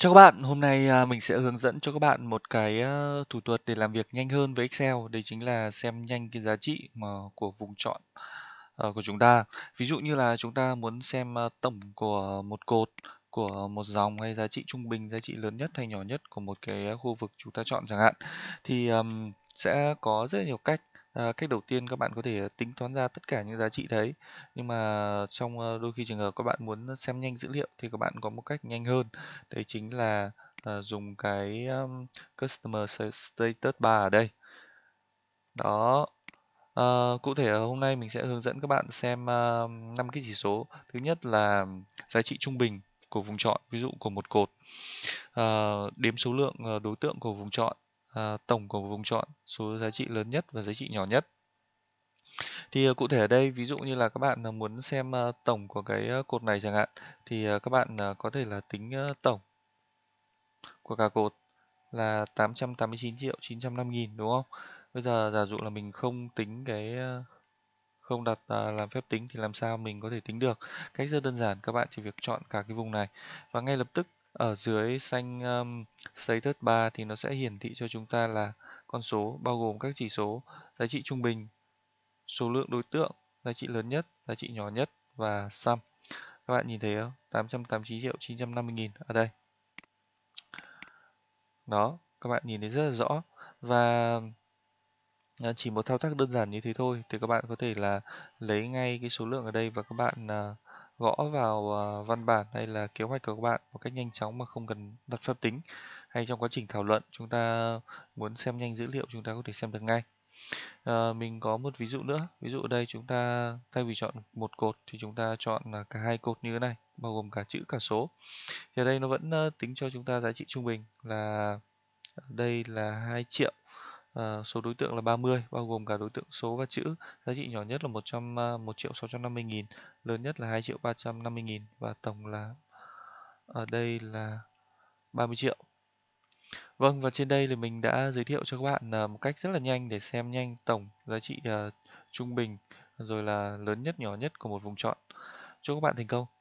Chào các bạn, hôm nay à, mình sẽ hướng dẫn cho các bạn một cái ờ, thủ thuật để làm việc nhanh hơn với Excel. Đấy chính là xem nhanh cái giá trị mà của vùng chọn ờ, của chúng ta. Ví dụ như là chúng ta muốn xem ờ, tổng của một cột, của một dòng hay giá trị trung bình, giá trị lớn nhất hay nhỏ nhất của một cái khu vực chúng ta chọn chẳng hạn. Thì sẽ có rất nhiều cách Ờ, cách đầu tiên các bạn có thể ờ, tính toán ra tất cả những giá trị đấy nhưng mà trong ờ, đôi khi trường hợp các bạn muốn xem nhanh dữ liệu thì các bạn có một cách nhanh hơn đấy chính là dùng cái customer status bar ở đây đó à, cụ thể hôm nay mình sẽ hướng dẫn các bạn xem năm cái chỉ số thứ nhất là giá trị trung bình của vùng chọn ví dụ của một cột à, đếm số lượng đối tượng của vùng chọn À, tổng của vùng chọn số giá trị lớn nhất và giá trị nhỏ nhất thì à, cụ thể ở đây ví dụ như là các bạn à, muốn xem tổng của cái cột này chẳng hạn thì các bạn có thể là tính tổng của cả cột là 889 triệu 905 nghìn đúng không? Bây giờ giả dụ là mình không tính cái không đặt làm phép tính thì làm sao mình có thể tính được? Cách rất đơn giản các bạn chỉ việc chọn cả cái vùng này và ngay lập tức ở dưới xanh um, status bar thì nó sẽ hiển thị cho chúng ta là con số bao gồm các chỉ số giá trị trung bình, số lượng đối tượng, giá trị lớn nhất, giá trị nhỏ nhất và sum. Các bạn nhìn thấy không? 889 triệu 950 nghìn ở đây. Đó, các bạn nhìn thấy rất là rõ và à, chỉ một thao tác đơn giản như thế thôi thì các bạn có thể là lấy ngay cái số lượng ở đây và các bạn uh, gõ vào ờ, văn bản hay là kế hoạch của các bạn một cách nhanh chóng mà không cần đặt phép tính hay trong quá trình thảo luận chúng ta muốn xem nhanh dữ liệu chúng ta có thể xem được ngay à, mình có một ví dụ nữa ví dụ đây chúng ta thay vì chọn một cột thì chúng ta chọn à, cả hai cột như thế này bao gồm cả chữ cả số thì ở đây nó vẫn tính cho chúng ta giá trị trung bình là đây là 2 triệu Ờ, số đối tượng là 30 bao gồm cả đối tượng số và chữ giá trị nhỏ nhất là 100 uh, 1 triệu 650 nghìn lớn nhất là 2 triệu 350 nghìn và tổng là ở đây là 30 triệu Vâng và trên đây thì mình đã giới thiệu cho các bạn à, một cách rất là nhanh để xem nhanh tổng giá trị uh, trung bình rồi là lớn nhất nhỏ nhất của một vùng chọn chúc các bạn thành công